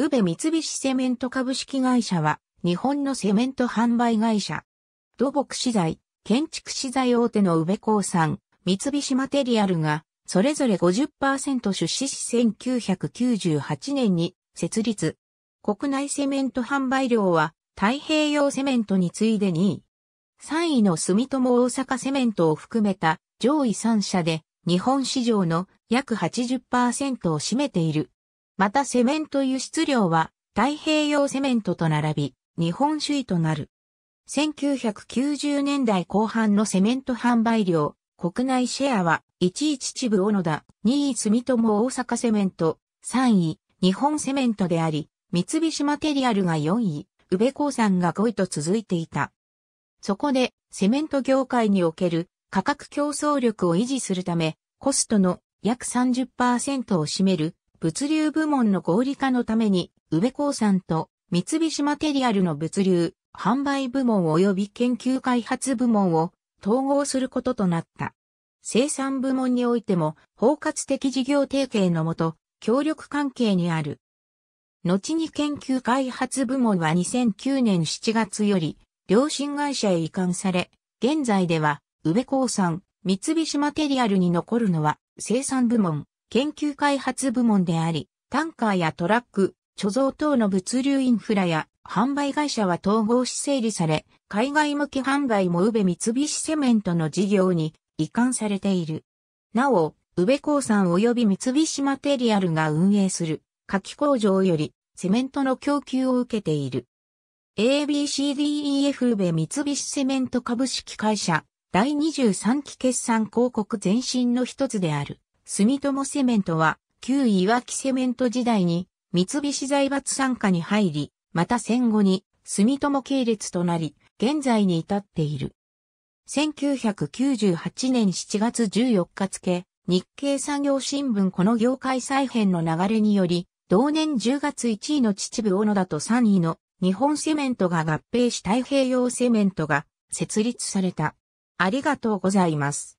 宇部三菱セメント株式会社は、日本のセメント販売会社。土木資材、建築資材大手の宇部興産、三菱マテリアルが、それぞれ50%出資し1998年に設立。国内セメント販売量は、太平洋セメントに次いで2位。3位の住友大阪セメントを含めた上位3社で、日本市場の約80%を占めている。またセメント輸出量は太平洋セメントと並び、日本首位となる。1990年代後半のセメント販売量、国内シェアは、1位秩父小野田、2位住友大阪セメント、3位、日本セメントであり、三菱マテリアルが4位、宇部鉱山が5位と続いていた。そこで、セメント業界における価格競争力を維持するため、コストの約30%を占める物流部門の合理化のために、宇部鉱山と三菱マテリアルの物流、販売部門及び研究開発部門を統合することとなった。生産部門においても包括的事業提携のもと協力関係にある。後に研究開発部門は2009年7月より両親会社へ移管され、現在では宇部鉱山、三菱マテリアルに残るのは生産部門、研究開発部門であり、タンカーやトラック、貯蔵等の物流インフラや販売会社は統合し整理され、海外向け販売も宇部三菱セメントの事業に移管されている。なお、宇部鉱山及び三菱マテリアルが運営する夏季工場よりセメントの供給を受けている。ABCDEF 宇部三菱セメント株式会社第23期決算広告前身の一つである。住友セメントは、旧いわきセメント時代に、三菱財閥参加に入り、また戦後に、住友系列となり、現在に至っている。1998年7月14日付、日経産業新聞この業界再編の流れにより、同年10月1位の秩父小野田と3位の日本セメントが合併し太平洋セメントが設立された。ありがとうございます。